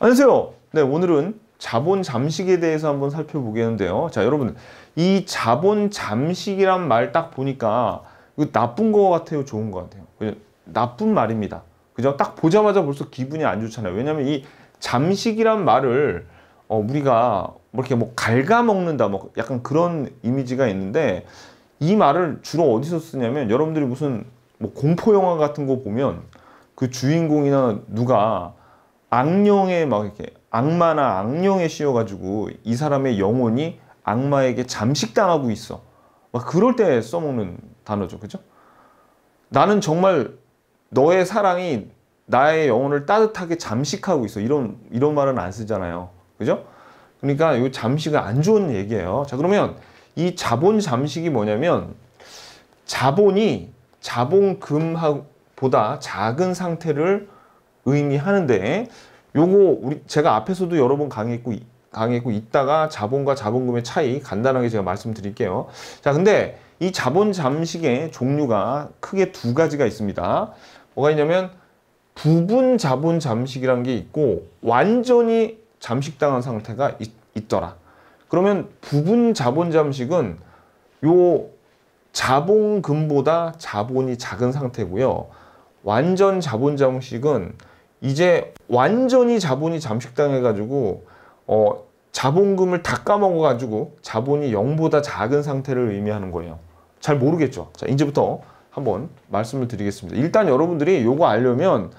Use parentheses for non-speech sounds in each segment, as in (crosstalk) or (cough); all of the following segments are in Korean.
안녕하세요. 네, 오늘은 자본 잠식에 대해서 한번 살펴보겠는데요. 자, 여러분, 이 자본 잠식이란 말 딱 보니까 이거 나쁜 거 같아요, 좋은 거 같아요. 나쁜 말입니다. 그죠? 딱 보자마자 벌써 기분이 안 좋잖아요. 왜냐면 이 잠식이란 말을 어, 우리가 뭐 이렇게 뭐 갉아먹는다, 뭐 약간 그런 이미지가 있는데 이 말을 주로 어디서 쓰냐면 여러분들이 무슨 뭐 공포 영화 같은 거 보면 그 주인공이나 누가 악령에 막 이렇게 악마나 악령에 씌워가지고 이 사람의 영혼이 악마에게 잠식당하고 있어. 막 그럴 때 써먹는 단어죠. 그죠? 나는 정말 너의 사랑이 나의 영혼을 따뜻하게 잠식하고 있어. 이런, 이런 말은 안 쓰잖아요. 그죠? 그러니까 이 잠식은 안 좋은 얘기예요. 자, 그러면 이 자본 잠식이 뭐냐면 자본이 자본금보다 작은 상태를 의미하는데 요거 우리 제가 앞에서도 여러 번 강의했고 강의했고 있다가 자본과 자본금의 차이 간단하게 제가 말씀드릴게요. 자, 근데 이 자본 잠식의 종류가 크게 두 가지가 있습니다. 뭐가 있냐면 부분 자본 잠식이라는 게 있고 완전히 잠식당한 상태가 있, 있더라. 그러면 부분 자본 잠식은 요 자본금보다 자본이 작은 상태고요. 완전 자본 잠식은 이제 완전히 자본이 잠식당해가지고 어, 자본금을 다 까먹어가지고 자본이 0보다 작은 상태를 의미하는 거예요. 잘 모르겠죠? 자, 이제부터 한번 말씀을 드리겠습니다. 일단 여러분들이 요거 알려면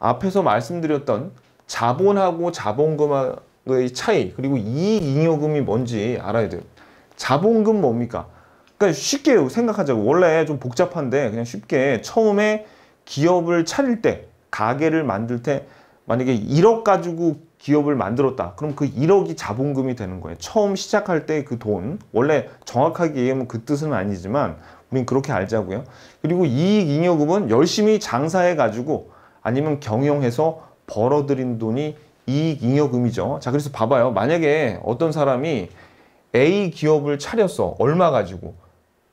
앞에서 말씀드렸던 자본하고 자본금의 차이 그리고 이익잉여금이 뭔지 알아야 돼요. 자본금 뭡니까? 그러니까 쉽게 생각하자고 원래 좀 복잡한데 그냥 쉽게 처음에 기업을 차릴 때 가게를 만들 때 만약에 1억 가지고 기업을 만들었다. 그럼 그 1억이 자본금이 되는 거예요. 처음 시작할 때 그 돈, 원래 정확하게 얘기하면 그 뜻은 아니지만 우린 그렇게 알자고요. 그리고 이익 잉여금은 열심히 장사해 가지고 아니면 경영해서 벌어들인 돈이 이익 잉여금이죠. 자, 그래서 봐봐요. 만약에 어떤 사람이 A 기업을 차렸어. 얼마 가지고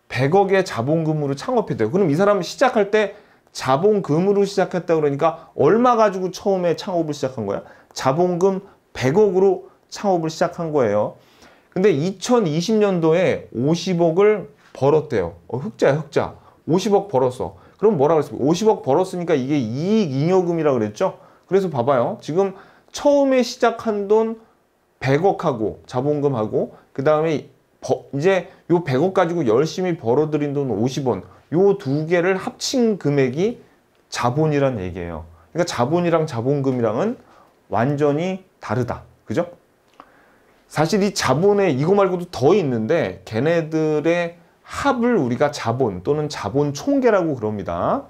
100억의 자본금으로 창업했대요. 그럼 이 사람은 시작할 때 자본금으로 시작했다 그러니까 얼마 가지고 처음에 창업을 시작한 거야? 자본금 100억으로 창업을 시작한 거예요. 근데 2020년도에 50억을 벌었대요. 어, 흑자야 흑자. 50억 벌었어. 그럼 뭐라 고 했어? 50억 벌었으니까 이게 이익잉여금이라 그랬죠? 그래서 봐봐요. 지금 처음에 시작한 돈 100억하고 자본금하고 그 다음에 이제 요 100억 가지고 열심히 벌어들인 돈5 0억 요두 개를 합친 금액이 자본이란 얘기예요. 그러니까 자본이랑 자본금이랑은 완전히 다르다. 그죠? 사실 이 자본에 이거 말고도 더 있는데 걔네들의 합을 우리가 자본 또는 자본 총계라고 그럽니다.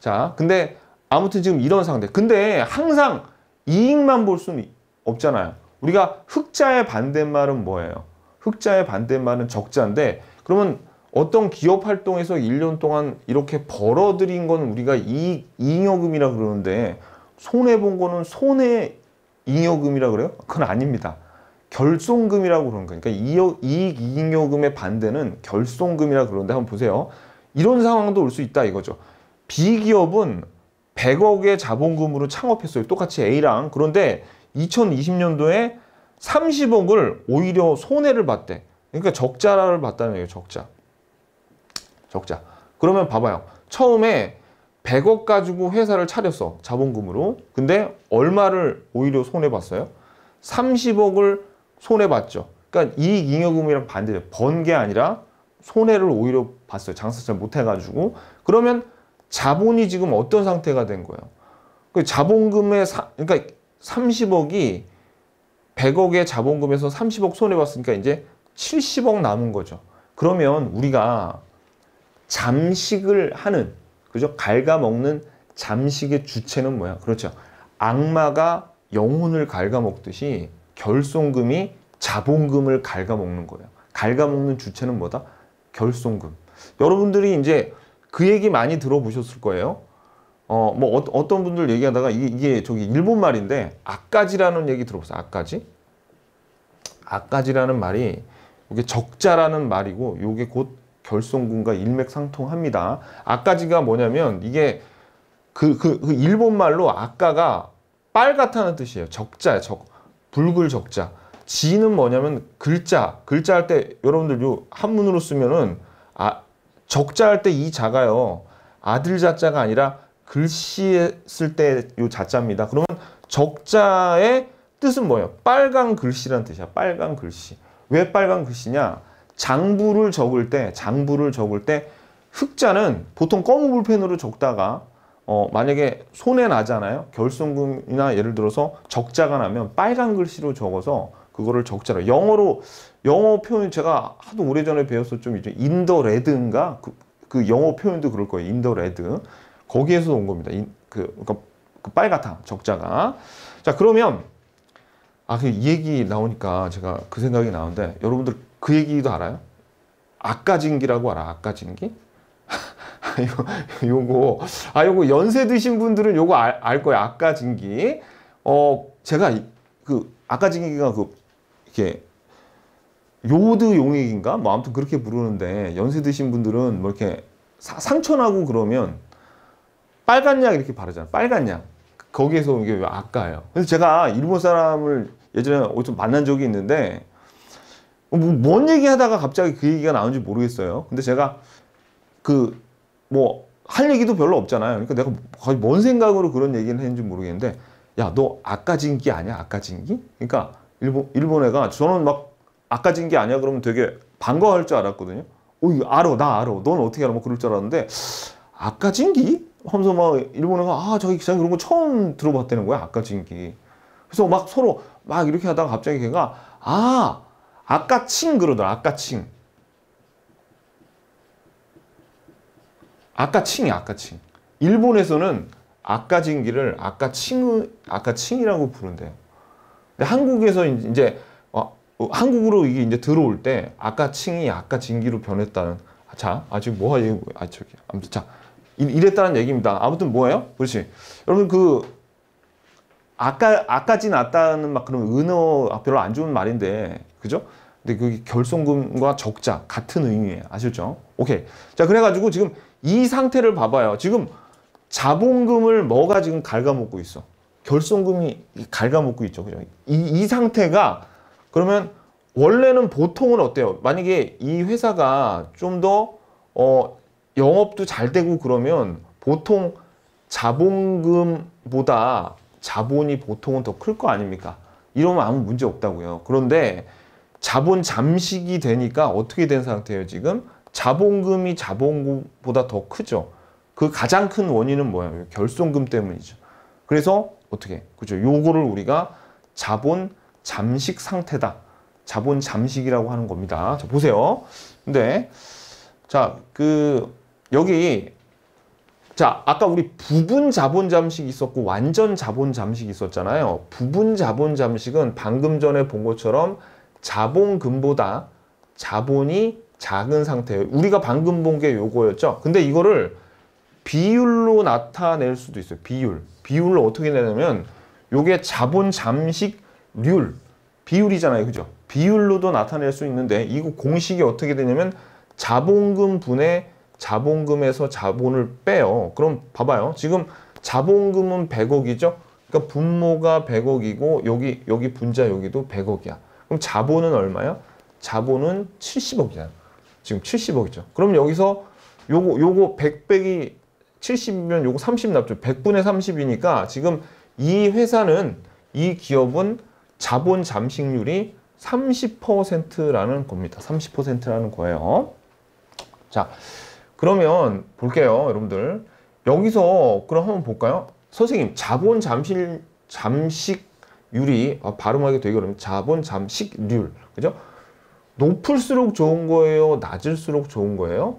자, 근데 아무튼 지금 이런 상태. 근데 항상 이익만 볼 수는 없잖아요. 우리가 흑자의 반대말은 뭐예요? 흑자의 반대말은 적자인데 그러면 어떤 기업 활동에서 1년 동안 이렇게 벌어들인 건 우리가 이익, 잉여금이라 그러는데 손해본 거는 손해 잉여금이라 그래요? 그건 아닙니다. 결손금이라고 그러는 거니까 그러니까 이익 잉여금의 반대는 결손금이라 그러는데 한번 보세요. 이런 상황도 올 수 있다 이거죠. 비기업은 100억의 자본금으로 창업했어요. 똑같이 A랑. 그런데 2020년도에 30억을 오히려 손해를 봤대. 그러니까 적자를 봤다는 얘기예요. 적자. 적자 그러면 봐봐요 처음에 100억 가지고 회사를 차렸어 자본금으로 근데 얼마를 오히려 손해봤어요? 30억을 손해봤죠 그러니까 이익잉여금이랑 반대죠 번 게 아니라 손해를 오히려 봤어요 장사 잘 못해가지고 그러면 자본이 지금 어떤 상태가 된 거예요? 그 자본금의 사, 그러니까 30억이 100억의 자본금에서 30억 손해봤으니까 이제 70억 남은 거죠 그러면 우리가 잠식을 하는 그죠? 갉아먹는 잠식의 주체는 뭐야? 그렇죠. 악마가 영혼을 갉아먹듯이 결손금이 자본금을 갉아먹는 거예요. 갉아먹는 주체는 뭐다? 결손금. 여러분들이 이제 그 얘기 많이 들어보셨을 거예요. 어, 뭐 어, 떤 분들 얘기하다가 이게, 이게, 저기 일본 말인데 아까지라는 얘기 들어보세요. 아까지. 아까지라는 말이 이게 적자라는 말이고 이게 곧 결손군과 일맥상통합니다. 아까지가 뭐냐면 이게 그, 그, 그 일본 말로 아까가 빨갛다는 뜻이에요. 적자 적, 붉을 적자. 지는 뭐냐면 글자, 글자 할 때 여러분들 요 한문으로 쓰면은 아, 적자 할 때 이 자가요. 아들 자자가 아니라 글씨쓸때요 자자입니다. 그러면 적자의 뜻은 뭐예요? 빨간 글씨란 뜻이야. 빨간 글씨. 왜 빨간 글씨냐? 장부를 적을 때 장부를 적을 때 흑자는 보통 검은볼펜으로 적다가 어, 만약에 손에 나잖아요. 결손금이나 예를 들어서 적자가 나면 빨간 글씨로 적어서 그거를 적자로 영어로 영어 표현 제가 하도 오래전에 배웠어 좀 이제 인더 레드인가 그, 그, 영어 표현도 그럴 거예요. 인더 레드 거기에서 온 겁니다. 인, 그, 그, 그 빨갛다 적자가 자 그러면 아그 얘기 나오니까 제가 그 생각이 나는데 여러분들 그 얘기도 알아요? 아까진기라고 알아, 아까진기? (laughs) 요거, 아, 요거 연세 드신 분들은 요거 알, 알 거예요. 아까진기. 어, 제가 그, 아까진기가 그, 이렇게, 요드 용액인가? 뭐 아무튼 그렇게 부르는데, 연세 드신 분들은 뭐 이렇게 사, 상처나고 그러면 빨간 약 이렇게 바르잖아요. 빨간 약. 거기에서 이게 왜 아까예요. 그래서 제가 일본 사람을 예전에 어좀 만난 적이 있는데, 뭐, 뭔 얘기하다가 갑자기 그 얘기가 나는지 모르겠어요. 근데 제가 그 뭐 할 얘기도 별로 없잖아요. 그러니까 내가 거의 뭔 생각으로 그런 얘기를 했는지 모르겠는데 야 너 아까 진기 아니야? 아까 진기? 그러니까 일본 일본 애가 저는 막 아까 진기 아니야 그러면 되게 반가워할 줄 알았거든요. 어 이거 알아 나 알아. 넌 어떻게 알아? 뭐 그럴 줄 알았는데 아까 진기? 하면서 막 일본 애가 아 저기 기사님 그런 거 처음 들어봤다는 거야 아까 진기. 그래서 막 서로 막 이렇게 하다가 갑자기 걔가 아 아까칭 그러더라. 아까칭. 아까칭이야. 아까칭. 일본에서는 아까징기를 아까칭 아까칭이라고 부른대요. 근데 한국에서 이제 어, 어, 한국으로 이게 이제 들어올 때 아까칭이 아까징기로 변했다는 아, 자 아직 뭐가 얘기 아 저기 아무튼 자 이랬다는 얘기입니다. 아무튼 뭐예요? 그렇지. 여러분 그 아까 아까지 났다는 막 그런 은어 아, 별로 안 좋은 말인데 그죠? 근데 그 결손금과 적자 같은 의미예요. 아셨죠? 오케이. 자, 그래가지고 지금 이 상태를 봐봐요. 지금 자본금을 뭐가 지금 갉아먹고 있어? 결손금이 갉아먹고 있죠. 그죠? 이, 이 상태가 그러면 원래는 보통은 어때요? 만약에 이 회사가 좀더 어, 영업도 잘 되고 그러면 보통 자본금보다 자본이 보통은 더 클 거 아닙니까? 이러면 아무 문제 없다고요. 그런데 자본 잠식이 되니까 어떻게 된 상태예요 지금? 자본금이 자본보다 더 크죠. 그 가장 큰 원인은 뭐예요? 결손금 때문이죠. 그래서 어떻게? 그죠? 요거를 우리가 자본 잠식 상태다. 자본 잠식이라고 하는 겁니다. 자, 보세요. 근데 자, 그 여기 자, 아까 우리 부분 자본 잠식 있었고 완전 자본 잠식 있었잖아요. 부분 자본 잠식은 방금 전에 본 것처럼 자본금보다 자본이 작은 상태예요. 우리가 방금 본 게 요거였죠. 근데 이거를 비율로 나타낼 수도 있어요. 비율. 비율을 어떻게 내냐면 요게 자본 잠식 률 비율이잖아요. 그죠? 비율로도 나타낼 수 있는데 이거 공식이 어떻게 되냐면 자본금 분의 자본금에서 자본을 빼요. 그럼 봐봐요. 지금 자본금은 100억이죠? 그러니까 분모가 100억이고 여기 여기 분자 여기도 100억이야. 그럼 자본은 얼마야? 자본은 70억이야. 지금 70억이죠. 그럼 여기서 요거 요거 100 빼기 70이면 요거 30 납죠. 100분의 30이니까 지금 이 회사는 이 기업은 자본 잠식률이 30%라는 겁니다. 30%라는 거예요. 자, 그러면 볼게요, 여러분들. 여기서 그럼 한번 볼까요? 선생님, 자본 잠실 잠식 유리 아, 어, 발음하기 되게 어렵네 자본 잠식률 그죠 높을수록 좋은 거예요 낮을수록 좋은 거예요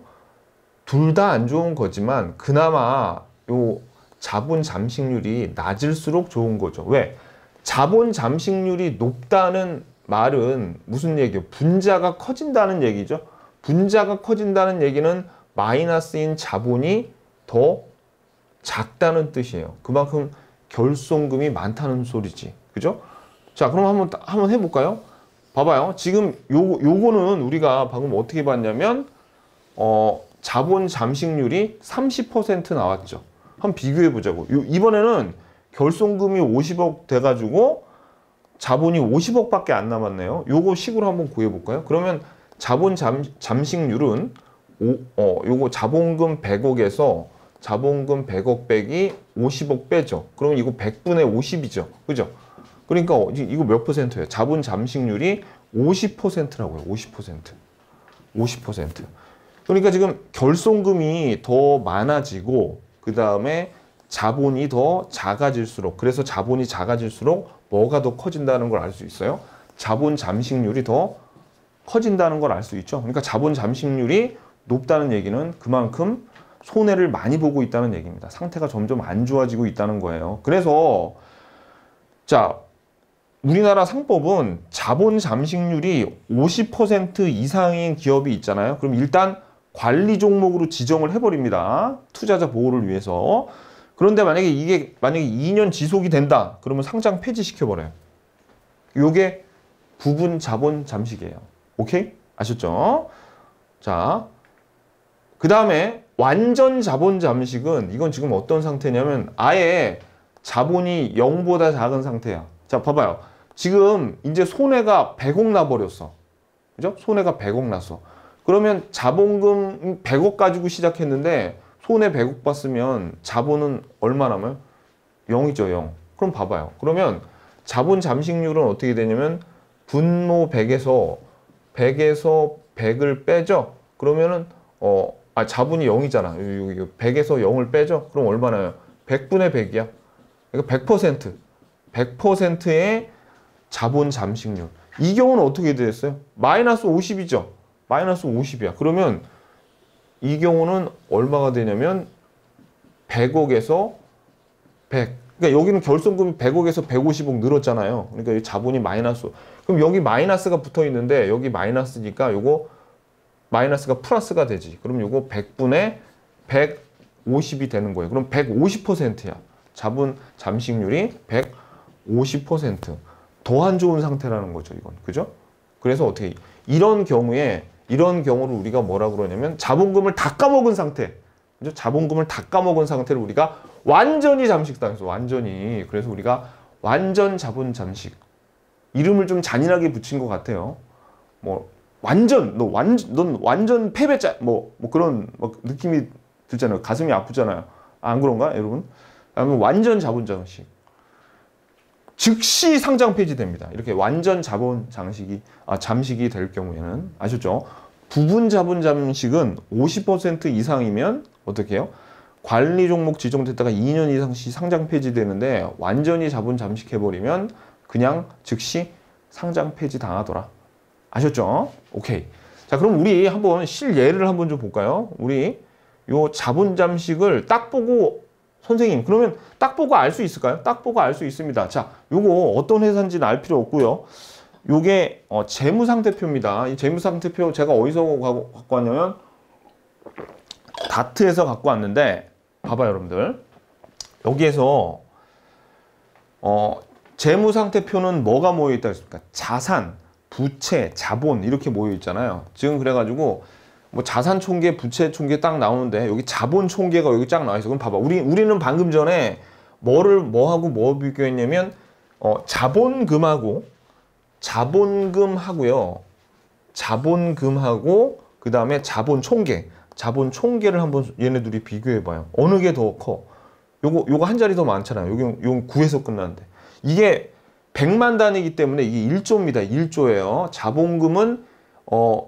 둘 다 안 좋은 거지만 그나마 요 자본 잠식률이 낮을수록 좋은 거죠 왜 자본 잠식률이 높다는 말은 무슨 얘기예요 분자가 커진다는 얘기죠 분자가 커진다는 얘기는 마이너스인 자본이 더 작다는 뜻이에요 그만큼 결손금이 많다는 소리지 그죠? 자, 그럼 한번 한번 해볼까요? 봐봐요. 지금 요 요거는 우리가 방금 어떻게 봤냐면 어 자본 잠식률이 30% 나왔죠. 한번 비교해 보자고. 이번에는 결손금이 50억 돼가지고 자본이 50억밖에 안 남았네요. 요거 식으로 한번 구해 볼까요? 그러면 자본 잠, 잠식률은 오, 어, 요거 자본금 100억에서 자본금 100억 빼기 50억 빼죠. 그럼 이거 100분의 50이죠. 그죠? 그러니까 어, 이거 몇 퍼센트예요? 자본 잠식률이 50%라고요. 50%. 50%. 그러니까 지금 결손금이 더 많아지고 그 다음에 자본이 더 작아질수록 그래서 자본이 작아질수록 뭐가 더 커진다는 걸 알 수 있어요? 자본 잠식률이 더 커진다는 걸 알 수 있죠. 그러니까 자본 잠식률이 높다는 얘기는 그만큼 손해를 많이 보고 있다는 얘기입니다. 상태가 점점 안 좋아지고 있다는 거예요. 그래서 자 우리나라 상법은 자본 잠식률이 50% 이상인 기업이 있잖아요. 그럼 일단 관리 종목으로 지정을 해버립니다. 투자자 보호를 위해서. 그런데 만약에 이게 만약에 2년 지속이 된다. 그러면 상장 폐지시켜버려요. 요게 부분 자본 잠식이에요. 오케이? 아셨죠? 자, 그 다음에 완전 자본 잠식은 이건 지금 어떤 상태냐면 아예 자본이 0보다 작은 상태야. 자, 봐봐요. 지금 이제 손해가 100억 나버렸어. 그죠? 손해가 100억 났어. 그러면 자본금 100억 가지고 시작했는데 손해 100억 봤으면 자본은 얼마 남아요? 0이죠, 0. 그럼 봐봐요. 그러면 자본 잠식률은 어떻게 되냐면 분모 100에서 100에서 100을 빼죠. 그러면은 어, 아 자본이 0이잖아. 100에서 0을 빼죠. 그럼 얼마나요? 100분의 100이야. 그러니까 100% 100%의 자본 잠식률. 이 경우는 어떻게 되었어요? 마이너스 50이죠. 마이너스 50이야. 그러면 이 경우는 얼마가 되냐면 100억에서 100. 그러니까 여기는 결손금이 100억에서 150억 늘었잖아요. 그러니까 자본이 마이너스. 그럼 여기 마이너스가 붙어 있는데 여기 마이너스니까 요거 마이너스가 플러스가 되지. 그럼 요거 100분의 150이 되는 거예요. 그럼 150%야. 자본 잠식률이 100 50%더안 좋은 상태라는 거죠, 이건. 그죠? 그래서 어떻게 이런 경우에 이런 경우를 우리가 뭐라 그러냐면 자본금을 다 까먹은 상태. 그죠? 자본금을 다 까먹은 상태를 우리가 완전히 잠식당해서 완전히 그래서 우리가 완전 자본 잠식 이름을 좀 잔인하게 붙인 것 같아요. 뭐 완전 너 완전 넌 완전 패배자 뭐, 뭐 그런 뭐 느낌이 들잖아요. 가슴이 아프잖아요. 아, 안 그런가 여러분? 완전 자본 잠식. 즉시 상장 폐지됩니다. 이렇게 완전 자본 장식이 아, 잠식이 될 경우에는 아셨죠? 부분 자본 잠식은 50% 이상이면 어떻게 해요? 관리 종목 지정됐다가 2년 이상 시 상장 폐지되는데 완전히 자본 잠식해버리면 그냥 즉시 상장 폐지 당하더라. 아셨죠? 오케이. 자 그럼 우리 한번 실예를 한번 좀 볼까요? 우리 요 자본 잠식을 딱 보고 선생님 그러면 딱 보고 알 수 있을까요? 딱 보고 알 수 있습니다. 자, 요거 어떤 회사인지는 알 필요 없고요. 요게 어, 재무상태표입니다. 이 재무상태표 제가 어디서 가고 갖고 왔냐면 다트에서 갖고 왔는데 봐봐요 여러분들 여기에서 어, 재무상태표는 뭐가 모여있다 했습니까? 자산, 부채, 자본 이렇게 모여있잖아요. 지금 그래가지고 뭐 자산 총계, 부채 총계 딱 나오는데 여기 자본 총계가 여기 쫙 나와 있어. 그럼 봐봐. 우리 우리는 방금 전에 뭐를 뭐하고 뭐 비교했냐면 어, 자본금하고 자본금하고요. 자본금하고 그다음에 자본 총계. 자본 총계를 한번 얘네 둘이 비교해 봐요. 어느 게 더 커? 요거 요거 한 자리 더 많잖아요. 요게 요 9에서 끝나는데. 이게 100만 단위이기 때문에 이게 1조입니다. 1조예요. 자본금은 어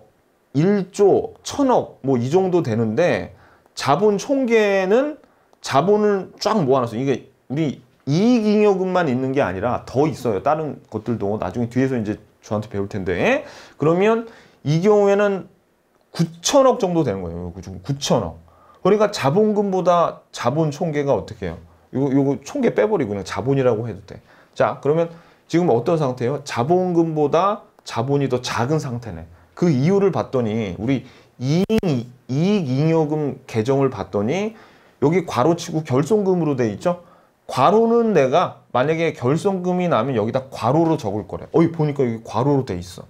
1조, 1 0 0 0억뭐 이 정도 되는데 자본 총계는 자본을 쫙모아놨어 이게 우리 이익잉여금만 있는 게 아니라 더 있어요. 다른 것들도 나중에 뒤에서 이제 저한테 배울 텐데 그러면 이 경우에는 9천억 정도 되는 거예요. 9천억. 그러니까 자본금보다 자본 총계가 어떻게 해요? 이거 이거 총계 빼버리고 그냥 자본이라고 해도 돼. 자 그러면 지금 어떤 상태예요? 자본금보다 자본이 더 작은 상태네. 그 이유를 봤더니 우리 이익, 이익 잉여금 계정을 봤더니 여기 과로치고 결손금으로 돼 있죠? 과로는 내가 만약에 결손금이 나면 여기다 과로로 적을 거래. 어이 보니까 여기 과로로돼 있어.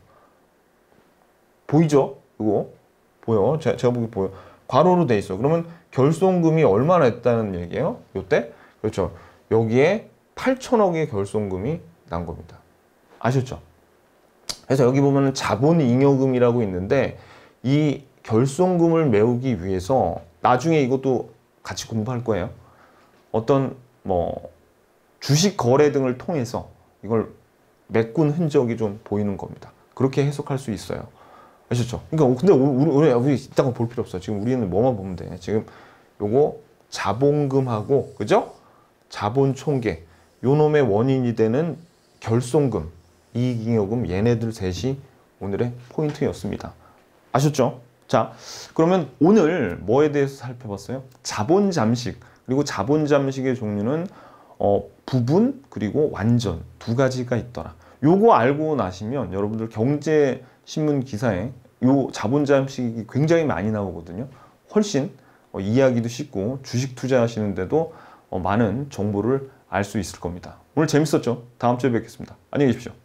보이죠? 이거 보여. 제, 제가 보기 보여. 과로로돼 있어. 그러면 결손금이 얼마나 했다는 얘기예요? 요때? 그렇죠. 여기에 8천억의 결손금이 난 겁니다. 아셨죠? 그래서 여기 보면 자본잉여금이라고 있는데 이 결손금을 메우기 위해서 나중에 이것도 같이 공부할 거예요. 어떤 뭐 주식 거래 등을 통해서 이걸 메꾼 흔적이 좀 보이는 겁니다. 그렇게 해석할 수 있어요. 아셨죠? 그러니까 근데 우리 우리 우리 이딴 거볼 필요 없어. 지금 우리는 뭐만 보면 돼. 지금 요거 자본금하고 그죠? 자본총계 요놈의 원인이 되는 결손금 이익잉여금 얘네들 셋이 오늘의 포인트였습니다. 아셨죠? 자, 그러면 오늘 뭐에 대해서 살펴봤어요? 자본 잠식, 그리고 자본 잠식의 종류는 어, 부분 그리고 완전 두 가지가 있더라. 요거 알고 나시면 여러분들 경제신문 기사에 요 자본 잠식이 굉장히 많이 나오거든요. 훨씬 어, 이해하기도 쉽고 주식 투자하시는데도 어, 많은 정보를 알 수 있을 겁니다. 오늘 재밌었죠? 다음 주에 뵙겠습니다. 안녕히 계십시오.